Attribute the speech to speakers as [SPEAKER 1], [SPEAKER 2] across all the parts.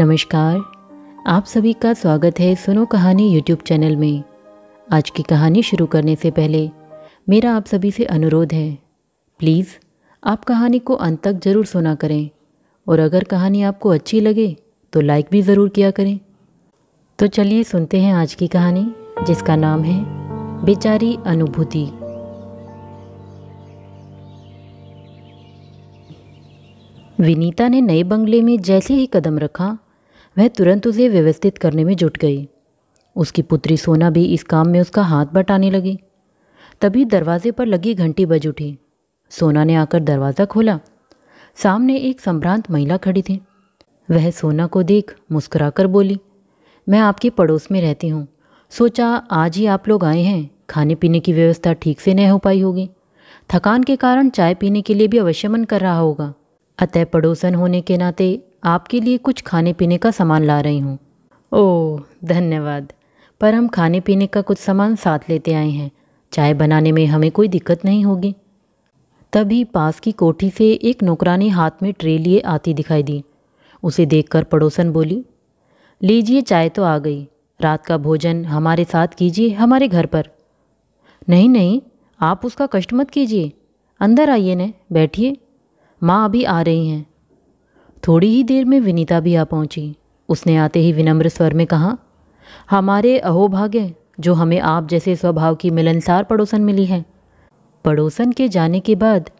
[SPEAKER 1] नमस्कार आप सभी का स्वागत है सुनो कहानी यूट्यूब चैनल में आज की कहानी शुरू करने से पहले मेरा आप सभी से अनुरोध है प्लीज़ आप कहानी को अंत तक ज़रूर सुना करें और अगर कहानी आपको अच्छी लगे तो लाइक भी ज़रूर किया करें तो चलिए सुनते हैं आज की कहानी जिसका नाम है बेचारी अनुभूति विनीता ने नए बंगले में जैसे ही कदम रखा वह तुरंत उसे व्यवस्थित करने में जुट गई उसकी पुत्री सोना भी इस काम में उसका हाथ बटाने लगी तभी दरवाजे पर लगी घंटी बज उठी सोना ने आकर दरवाज़ा खोला सामने एक संभ्रांत महिला खड़ी थी वह सोना को देख मुस्कुराकर बोली मैं आपके पड़ोस में रहती हूँ सोचा आज ही आप लोग आए हैं खाने पीने की व्यवस्था ठीक से नहीं हो पाई होगी थकान के कारण चाय पीने के लिए भी अवश्य मन कर रहा होगा अतः पड़ोसन होने के नाते आपके लिए कुछ खाने पीने का सामान ला रही हूँ ओह धन्यवाद पर हम खाने पीने का कुछ सामान साथ लेते आए हैं चाय बनाने में हमें कोई दिक्कत नहीं होगी तभी पास की कोठी से एक नौकरानी हाथ में ट्रे लिए आती दिखाई दी उसे देखकर पड़ोसन बोली लीजिए चाय तो आ गई रात का भोजन हमारे साथ कीजिए हमारे घर पर नहीं नहीं आप उसका कष्ट मत कीजिए अंदर आइए न बैठिए माँ अभी आ रही हैं थोड़ी ही देर में विनीता भी आ पहुंची उसने आते ही विनम्र स्वर में कहा हमारे अहोभाग्य जो हमें आप जैसे स्वभाव की मिलनसार पड़ोसन मिली है पड़ोसन के जाने के बाद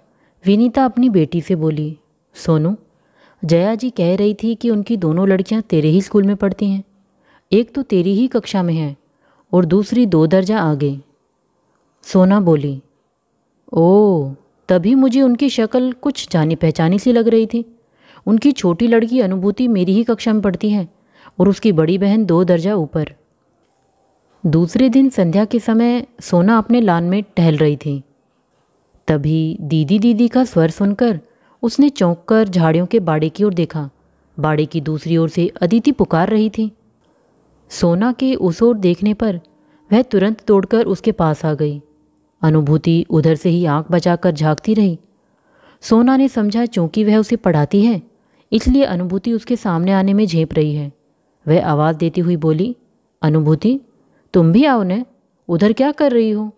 [SPEAKER 1] विनीता अपनी बेटी से बोली सोनू जया जी कह रही थी कि उनकी दोनों लड़कियां तेरे ही स्कूल में पढ़ती हैं एक तो तेरी ही कक्षा में है और दूसरी दो दर्जा आगे सोना बोली ओ तभी मुझे उनकी शक्ल कुछ जानी पहचानी सी लग रही थी उनकी छोटी लड़की अनुभूति मेरी ही कक्षा में पढ़ती है और उसकी बड़ी बहन दो दर्जा ऊपर दूसरे दिन संध्या के समय सोना अपने लान में टहल रही थी तभी दीदी दीदी का स्वर सुनकर उसने चौंक कर झाड़ियों के बाड़े की ओर देखा बाड़े की दूसरी ओर से अदिति पुकार रही थी सोना के उस ओर देखने पर वह तुरंत दौड़कर उसके पास आ गई अनुभूति उधर से ही आंख बचाकर झांकती रही सोना ने समझा चूंकि वह उसे पढ़ाती है इसलिए अनुभूति उसके सामने आने में झेप रही है वह आवाज़ देती हुई बोली अनुभूति तुम भी आओ न उधर क्या कर रही हो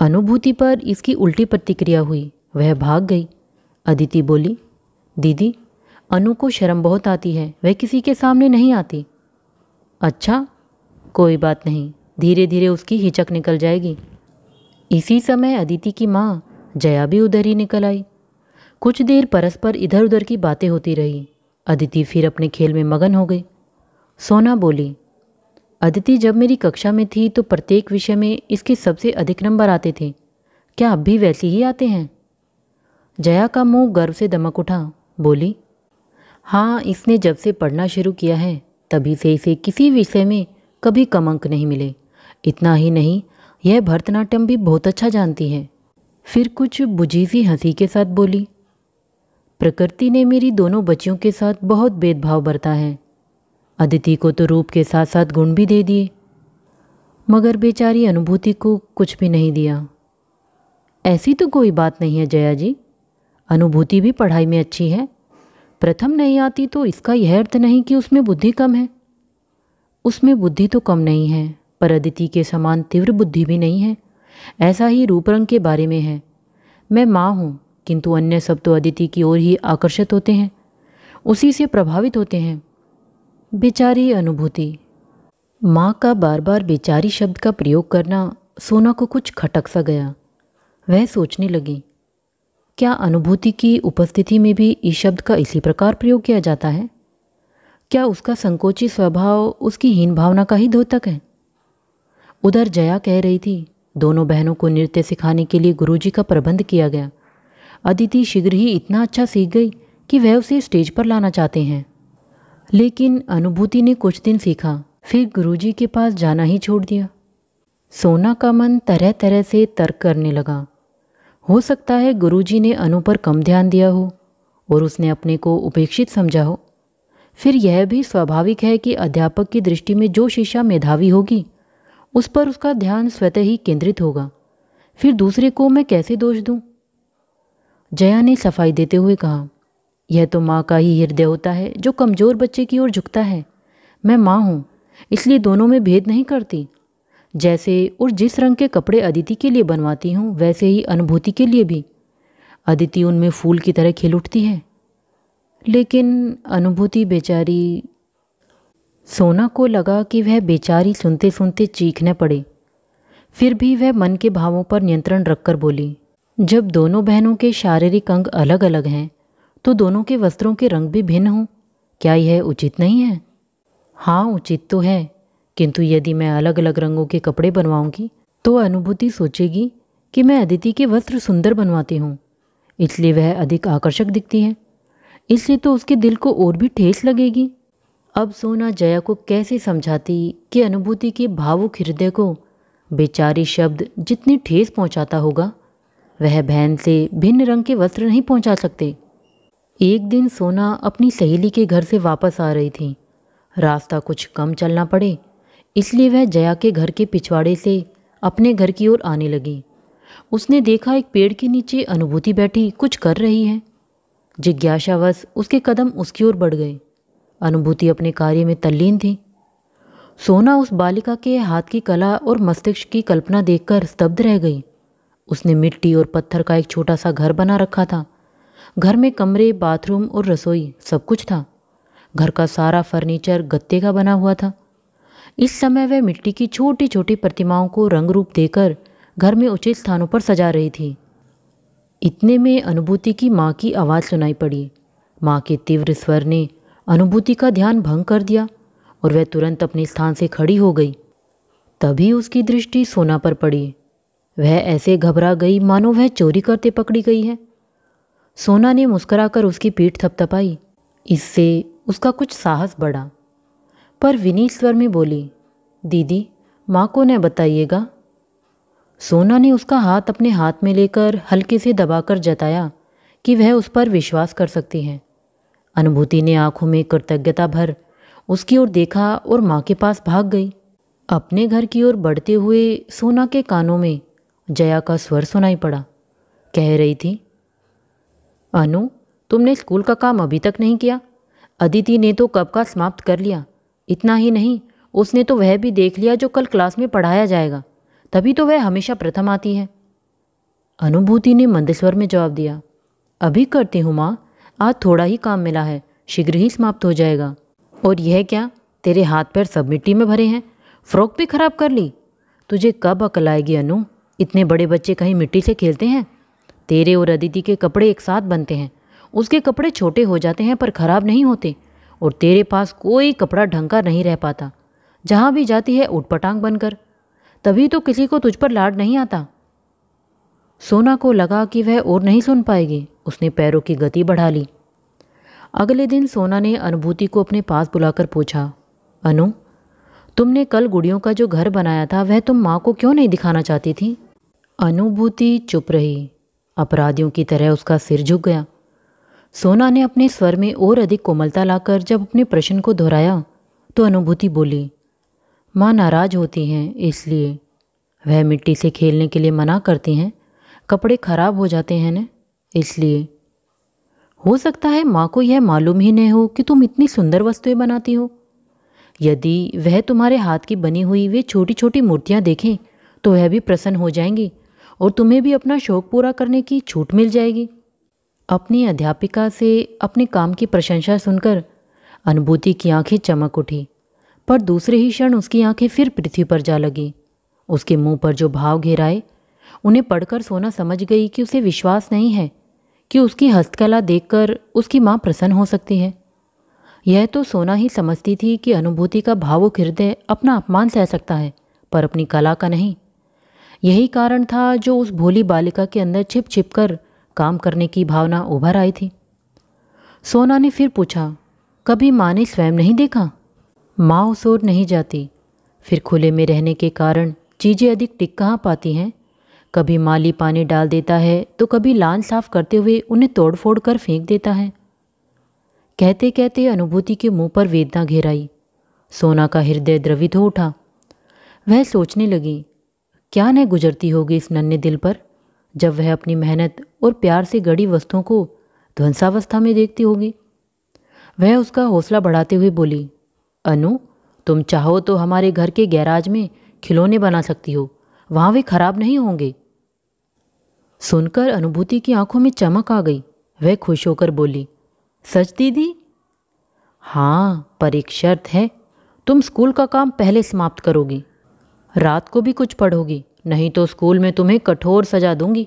[SPEAKER 1] अनुभूति पर इसकी उल्टी प्रतिक्रिया हुई वह भाग गई अदिति बोली दीदी अनु को शर्म बहुत आती है वह किसी के सामने नहीं आती अच्छा कोई बात नहीं धीरे धीरे उसकी हिचक निकल जाएगी इसी समय अदिति की माँ जया भी उधर ही निकल आई कुछ देर परस्पर इधर उधर की बातें होती रही अदिति फिर अपने खेल में मगन हो गई सोना बोली अदिति जब मेरी कक्षा में थी तो प्रत्येक विषय में इसके सबसे अधिक नंबर आते थे क्या अब भी वैसे ही आते हैं जया का मुंह गर्व से दमक उठा बोली हाँ इसने जब से पढ़ना शुरू किया है तभी से इसे किसी विषय में कभी कम अंक नहीं मिले इतना ही नहीं यह भरतनाट्यम भी बहुत अच्छा जानती है फिर कुछ बुझी सी हंसी के साथ बोली प्रकृति ने मेरी दोनों बच्चियों के साथ बहुत भेदभाव बरता है अदिति को तो रूप के साथ साथ गुण भी दे दिए मगर बेचारी अनुभूति को कुछ भी नहीं दिया ऐसी तो कोई बात नहीं है जया जी अनुभूति भी पढ़ाई में अच्छी है प्रथम नहीं आती तो इसका यह अर्थ नहीं कि उसमें बुद्धि कम है उसमें बुद्धि तो कम नहीं है पर अदिति के समान तीव्र बुद्धि भी नहीं है ऐसा ही रूपरंग के बारे में है मैं माँ हूँ किंतु अन्य सब तो अदिति की ओर ही आकर्षित होते हैं उसी से प्रभावित होते हैं बेचारी अनुभूति माँ का बार बार बेचारी शब्द का प्रयोग करना सोना को कुछ खटक सा गया वह सोचने लगी क्या अनुभूति की उपस्थिति में भी इस शब्द का इसी प्रकार प्रयोग किया जाता है क्या उसका संकोची स्वभाव उसकी हीन भावना का ही द्योतक है उधर जया कह रही थी दोनों बहनों को नृत्य सिखाने के लिए गुरुजी का प्रबंध किया गया अदिति शीघ्र ही इतना अच्छा सीख गई कि वह उसे स्टेज पर लाना चाहते हैं लेकिन अनुभूति ने कुछ दिन सीखा फिर गुरुजी के पास जाना ही छोड़ दिया सोना का मन तरह तरह से तर्क करने लगा हो सकता है गुरुजी ने अनु पर कम ध्यान दिया हो और उसने अपने को उपेक्षित समझा हो फिर यह भी स्वाभाविक है कि अध्यापक की दृष्टि में जो शिक्षा मेधावी होगी उस पर उसका ध्यान स्वतः ही केंद्रित होगा फिर दूसरे को मैं कैसे दोष दूँ जया ने सफाई देते हुए कहा यह तो माँ का ही हृदय होता है जो कमज़ोर बच्चे की ओर झुकता है मैं माँ हूँ इसलिए दोनों में भेद नहीं करती जैसे और जिस रंग के कपड़े अदिति के लिए बनवाती हूँ वैसे ही अनुभूति के लिए भी अदिति उनमें फूल की तरह खिल उठती है लेकिन अनुभूति बेचारी सोना को लगा कि वह बेचारी सुनते सुनते चीखने पड़े फिर भी वह मन के भावों पर नियंत्रण रखकर बोली जब दोनों बहनों के शारीरिक अंग अलग अलग हैं तो दोनों के वस्त्रों के रंग भी भिन्न हों क्या यह उचित नहीं है हाँ उचित तो है किंतु यदि मैं अलग अलग रंगों के कपड़े बनवाऊंगी तो अनुभूति सोचेगी कि मैं अदिति के वस्त्र सुंदर बनवाती हूँ इसलिए वह अधिक आकर्षक दिखती है इसलिए तो उसके दिल को और भी ठेस लगेगी अब सोना जया को कैसे समझाती कि अनुभूति के भावुक हृदय को बेचारी शब्द जितनी ठेस पहुंचाता होगा वह बहन से भिन्न रंग के वस्त्र नहीं पहुंचा सकते एक दिन सोना अपनी सहेली के घर से वापस आ रही थी रास्ता कुछ कम चलना पड़े इसलिए वह जया के घर के पिछवाड़े से अपने घर की ओर आने लगी उसने देखा एक पेड़ के नीचे अनुभूति बैठी कुछ कर रही है जिज्ञासावश उसके कदम उसकी ओर बढ़ गए अनुभूति अपने कार्य में तल्लीन थी सोना उस बालिका के हाथ की कला और मस्तिष्क की कल्पना देखकर स्तब्ध रह गई उसने मिट्टी और पत्थर का एक छोटा सा घर बना रखा था घर में कमरे बाथरूम और रसोई सब कुछ था घर का सारा फर्नीचर गत्ते का बना हुआ था इस समय वह मिट्टी की छोटी छोटी प्रतिमाओं को रंग रूप देकर घर में उचित स्थानों पर सजा रही थी इतने में अनुभूति की माँ की आवाज़ सुनाई पड़ी माँ के तीव्र स्वर ने अनुभूति का ध्यान भंग कर दिया और वह तुरंत अपने स्थान से खड़ी हो गई तभी उसकी दृष्टि सोना पर पड़ी वह ऐसे घबरा गई मानो वह चोरी करते पकड़ी गई है सोना ने मुस्कुराकर उसकी पीठ थपथपाई इससे उसका कुछ साहस बढ़ा पर विनीत स्वर में बोली दीदी माँ को न बताइएगा सोना ने उसका हाथ अपने हाथ में लेकर हल्के से दबाकर जताया कि वह उस पर विश्वास कर सकती है अनुभूति ने आंखों में कृतज्ञता भर उसकी ओर देखा और माँ के पास भाग गई अपने घर की ओर बढ़ते हुए सोना के कानों में जया का स्वर सुनाई पड़ा कह रही थी अनु तुमने स्कूल का काम अभी तक नहीं किया अदिति ने तो कब का समाप्त कर लिया इतना ही नहीं उसने तो वह भी देख लिया जो कल क्लास में पढ़ाया जाएगा तभी तो वह हमेशा प्रथम आती है अनुभूति ने मंदेश्वर में जवाब दिया अभी करती हूँ माँ आज थोड़ा ही काम मिला है शीघ्र ही समाप्त हो जाएगा और यह क्या तेरे हाथ पैर सब मिट्टी में भरे हैं फ्रॉक भी खराब कर ली तुझे कब अकल आएगी अनु इतने बड़े बच्चे कहीं मिट्टी से खेलते हैं तेरे और अदिति के कपड़े एक साथ बनते हैं उसके कपड़े छोटे हो जाते हैं पर ख़राब नहीं होते और तेरे पास कोई कपड़ा ढंग का नहीं रह पाता जहाँ भी जाती है उटपटांग बनकर तभी तो किसी को तुझ पर लाड नहीं आता सोना को लगा कि वह और नहीं सुन पाएगी उसने पैरों की गति बढ़ा ली अगले दिन सोना ने अनुभूति को अपने पास बुलाकर पूछा अनु तुमने कल गुड़ियों का जो घर बनाया था वह तुम माँ को क्यों नहीं दिखाना चाहती थी अनुभूति चुप रही अपराधियों की तरह उसका सिर झुक गया सोना ने अपने स्वर में और अधिक कोमलता लाकर जब अपने प्रश्न को दोहराया तो अनुभूति बोली माँ नाराज होती हैं इसलिए वह मिट्टी से खेलने के लिए मना करती हैं कपड़े खराब हो जाते हैं न इसलिए हो सकता है माँ को यह मालूम ही नहीं हो कि तुम इतनी सुंदर वस्तुएं बनाती हो यदि वह तुम्हारे हाथ की बनी हुई वे छोटी छोटी मूर्तियाँ देखें तो वह भी प्रसन्न हो जाएंगी और तुम्हें भी अपना शौक पूरा करने की छूट मिल जाएगी अपनी अध्यापिका से अपने काम की प्रशंसा सुनकर अनुभूति की आंखें चमक उठी पर दूसरे ही क्षण उसकी आंखें फिर पृथ्वी पर जा लगी उसके मुंह पर जो भाव घेराए उन्हें पढ़कर सोना समझ गई कि उसे विश्वास नहीं है कि उसकी हस्तकला देखकर उसकी माँ प्रसन्न हो सकती है यह तो सोना ही समझती थी कि अनुभूति का भावुक हृदय अपना अपमान सह सकता है पर अपनी कला का नहीं यही कारण था जो उस भोली बालिका के अंदर छिप छिप कर काम करने की भावना उभर आई थी सोना ने फिर पूछा कभी माँ ने स्वयं नहीं देखा माँ ओर नहीं जाती फिर खुले में रहने के कारण चीज़ें अधिक टिक कहाँ पाती हैं कभी माली पानी डाल देता है तो कभी लान साफ करते हुए उन्हें तोड़ फोड़ कर फेंक देता है कहते कहते अनुभूति के मुंह पर वेदना घेराई सोना का हृदय द्रवित हो उठा वह सोचने लगी क्या न गुजरती होगी इस नन्हे दिल पर जब वह अपनी मेहनत और प्यार से गढ़ी वस्तुओं को ध्वंसावस्था में देखती होगी वह उसका हौसला बढ़ाते हुए बोली अनु तुम चाहो तो हमारे घर के गैराज में खिलौने बना सकती हो वहाँ वे खराब नहीं होंगे सुनकर अनुभूति की आंखों में चमक आ गई वह खुश होकर बोली सच दीदी हाँ पर एक शर्त है तुम स्कूल का काम पहले समाप्त करोगी रात को भी कुछ पढ़ोगी नहीं तो स्कूल में तुम्हें कठोर सजा दूंगी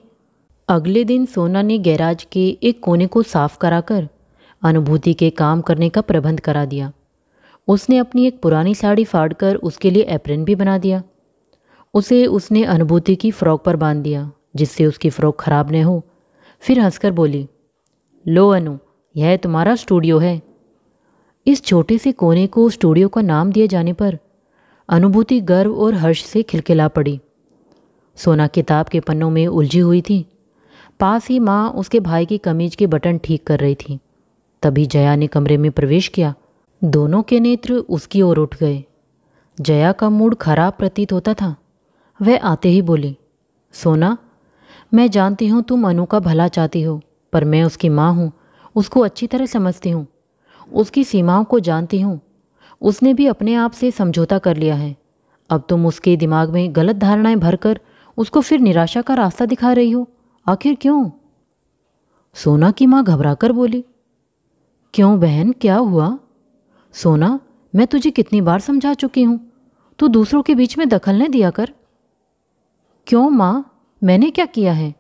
[SPEAKER 1] अगले दिन सोना ने गैराज के एक कोने को साफ कराकर अनुभूति के काम करने का प्रबंध करा दिया उसने अपनी एक पुरानी साड़ी फाड़कर उसके लिए एप्रन भी बना दिया उसे उसने अनुभूति की फ़्रॉक पर बांध दिया जिससे उसकी फ़्रॉक ख़राब न हो फिर हंसकर बोली लो अनु यह तुम्हारा स्टूडियो है इस छोटे से कोने को स्टूडियो का नाम दिए जाने पर अनुभूति गर्व और हर्ष से खिलखिला पड़ी सोना किताब के पन्नों में उलझी हुई थी पास ही माँ उसके भाई की कमीज के बटन ठीक कर रही थी तभी जया ने कमरे में प्रवेश किया दोनों के नेत्र उसकी ओर उठ गए जया का मूड खराब प्रतीत होता था वह आते ही बोली सोना मैं जानती हूँ तुम अनु का भला चाहती हो पर मैं उसकी माँ हूँ उसको अच्छी तरह समझती हूँ उसकी सीमाओं को जानती हूँ उसने भी अपने आप से समझौता कर लिया है अब तुम उसके दिमाग में गलत धारणाएं भरकर उसको फिर निराशा का रास्ता दिखा रही हो आखिर क्यों सोना की माँ घबराकर बोली क्यों बहन क्या हुआ सोना मैं तुझे कितनी बार समझा चुकी हूं तू दूसरों के बीच में दखल न दिया कर क्यों माँ मैंने क्या किया है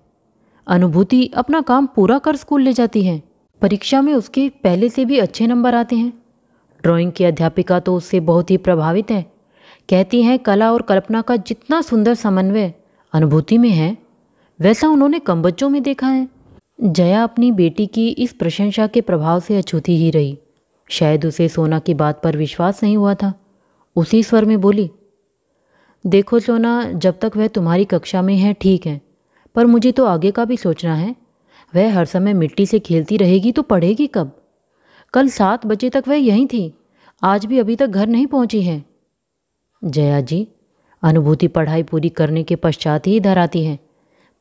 [SPEAKER 1] अनुभूति अपना काम पूरा कर स्कूल ले जाती है परीक्षा में उसके पहले से भी अच्छे नंबर आते हैं ड्राइंग की अध्यापिका तो उससे बहुत ही प्रभावित है कहती हैं कला और कल्पना का जितना सुंदर समन्वय अनुभूति में है वैसा उन्होंने कम बच्चों में देखा है जया अपनी बेटी की इस प्रशंसा के प्रभाव से अछूती ही रही शायद उसे सोना की बात पर विश्वास नहीं हुआ था उसी स्वर में बोली देखो सोना जब तक वह तुम्हारी कक्षा में है ठीक है पर मुझे तो आगे का भी सोचना है वह हर समय मिट्टी से खेलती रहेगी तो पढ़ेगी कब कल सात बजे तक वह यहीं थी आज भी अभी तक घर नहीं पहुंची है जया जी अनुभूति पढ़ाई पूरी करने के पश्चात ही इधर आती है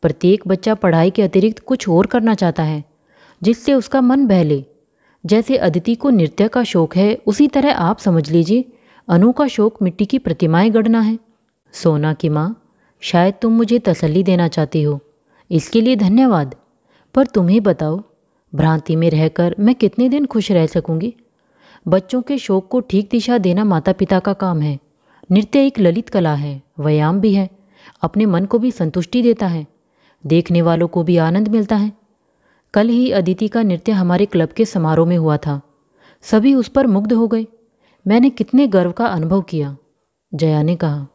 [SPEAKER 1] प्रत्येक बच्चा पढ़ाई के अतिरिक्त कुछ और करना चाहता है जिससे उसका मन बहले जैसे अदिति को नृत्य का शौक है उसी तरह आप समझ लीजिए अनु का शौक मिट्टी की प्रतिमाएं गढ़ना है सोना की माँ शायद तुम मुझे तसल्ली देना चाहती हो इसके लिए धन्यवाद पर तुम्हें बताओ भ्रांति में रहकर मैं कितने दिन खुश रह सकूंगी बच्चों के शौक को ठीक दिशा देना माता पिता का काम है नृत्य एक ललित कला है व्यायाम भी है अपने मन को भी संतुष्टि देता है देखने वालों को भी आनंद मिलता है कल ही अदिति का नृत्य हमारे क्लब के समारोह में हुआ था सभी उस पर मुग्ध हो गए मैंने कितने गर्व का अनुभव किया जया ने कहा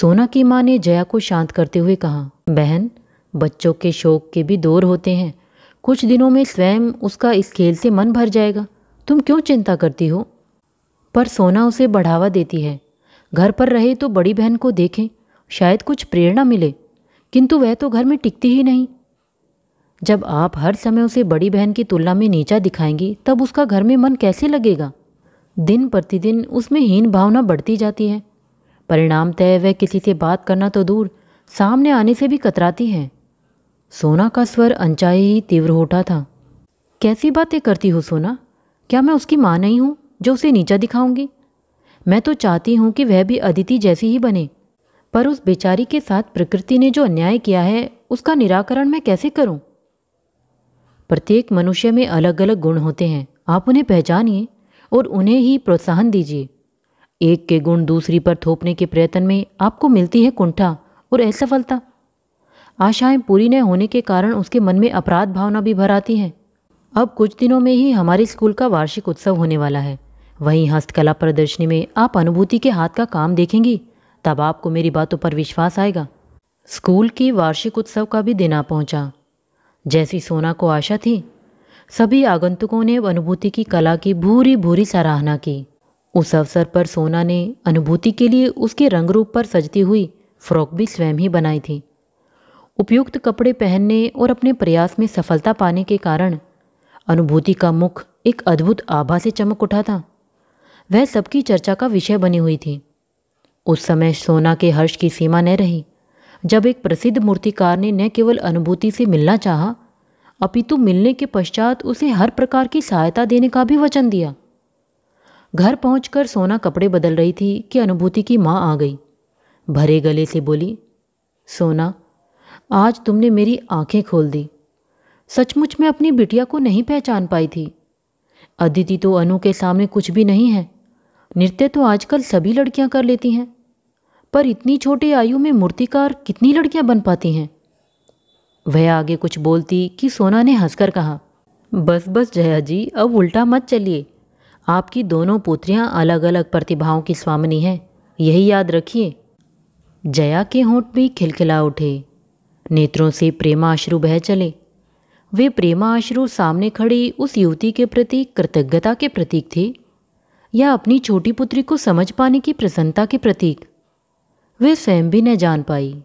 [SPEAKER 1] सोना की माँ ने जया को शांत करते हुए कहा बहन बच्चों के शौक के भी दौर होते हैं कुछ दिनों में स्वयं उसका इस खेल से मन भर जाएगा तुम क्यों चिंता करती हो पर सोना उसे बढ़ावा देती है घर पर रहे तो बड़ी बहन को देखें शायद कुछ प्रेरणा मिले किंतु वह तो घर में टिकती ही नहीं जब आप हर समय उसे बड़ी बहन की तुलना में नीचा दिखाएंगी तब उसका घर में मन कैसे लगेगा दिन प्रतिदिन उसमें हीन भावना बढ़ती जाती है परिणाम तय वह किसी से बात करना तो दूर सामने आने से भी कतराती है सोना का स्वर अनचाहे ही तीव्र होता था कैसी बातें करती हो सोना क्या मैं उसकी माँ नहीं हूँ जो उसे नीचा दिखाऊंगी मैं तो चाहती हूँ कि वह भी अदिति जैसी ही बने पर उस बेचारी के साथ प्रकृति ने जो अन्याय किया है उसका निराकरण मैं कैसे करूँ प्रत्येक मनुष्य में अलग अलग गुण होते हैं आप उन्हें पहचानिए और उन्हें ही प्रोत्साहन दीजिए एक के गुण दूसरी पर थोपने के प्रयत्न में आपको मिलती है कुंठा और असफलता आशाएं पूरी न होने के कारण उसके मन में अपराध भावना भी भर आती है अब कुछ दिनों में ही हमारे स्कूल का वार्षिक उत्सव होने वाला है वहीं हस्तकला प्रदर्शनी में आप अनुभूति के हाथ का काम देखेंगी तब आपको मेरी बातों पर विश्वास आएगा स्कूल की वार्षिक उत्सव का भी दिन आ पहुंचा जैसी सोना को आशा थी सभी आगंतुकों ने अनुभूति की कला की भूरी भूरी सराहना की उस अवसर पर सोना ने अनुभूति के लिए उसके रंग रूप पर सजती हुई फ्रॉक भी स्वयं ही बनाई थी उपयुक्त कपड़े पहनने और अपने प्रयास में सफलता पाने के कारण अनुभूति का मुख एक अद्भुत आभा से चमक उठा था वह सबकी चर्चा का विषय बनी हुई थी उस समय सोना के हर्ष की सीमा न रही जब एक प्रसिद्ध मूर्तिकार ने न केवल अनुभूति से मिलना चाहा, अपितु मिलने के पश्चात उसे हर प्रकार की सहायता देने का भी वचन दिया घर पहुंचकर सोना कपड़े बदल रही थी कि अनुभूति की माँ आ गई भरे गले से बोली सोना आज तुमने मेरी आंखें खोल दी सचमुच मैं अपनी बिटिया को नहीं पहचान पाई थी अदिति तो अनु के सामने कुछ भी नहीं है नृत्य तो आजकल सभी लड़कियां कर लेती हैं पर इतनी छोटी आयु में मूर्तिकार कितनी लड़कियां बन पाती हैं वह आगे कुछ बोलती कि सोना ने हंसकर कहा बस बस जया जी अब उल्टा मत चलिए आपकी दोनों पुत्रियां अलग अलग प्रतिभाओं की स्वामिनी हैं यही याद रखिए जया के होंठ भी खिलखिला उठे नेत्रों से प्रेमाश्रु बह चले वे प्रेमाश्रु सामने खड़ी उस युवती के प्रति कृतज्ञता के प्रतीक थे या अपनी छोटी पुत्री को समझ पाने की प्रसन्नता के प्रतीक वे स्वयं भी न जान पाई